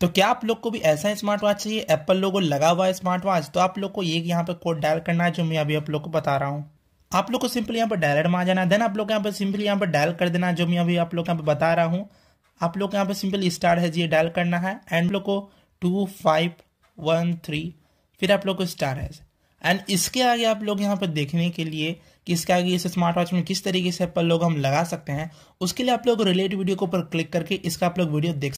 तो क्या आप लोग को भी ऐसा स्मार्ट वॉच चाहिए एप्पल लोगो लगा हुआ है स्मार्ट वॉच तो आप लोग को ये यहाँ पे कोड डायल करना है जो मैं अभी आप लोग को बता रहा हूँ आप लोग को सिंपल यहाँ पर डायलर में आ जाना है देन आप लोग यहाँ पर सिंपल यहाँ पर डायल कर देना जो मैं अभी आप लोग यहाँ पर बता रहा हूँ आप लोग यहाँ पर सिंपल स्टार है जी डायल करना है एंड लोग को टू फाइव वन थ्री फिर आप लोग को स्टार है एंड इसके आगे आप लोग यहाँ पर देखने के लिए कि इसके आगे इस स्मार्ट वॉच में किस तरीके से एप्पल लोग हम लगा सकते हैं उसके लिए आप लोग रिलेटिव वीडियो के ऊपर क्लिक करके इसका आप लोग वीडियो देख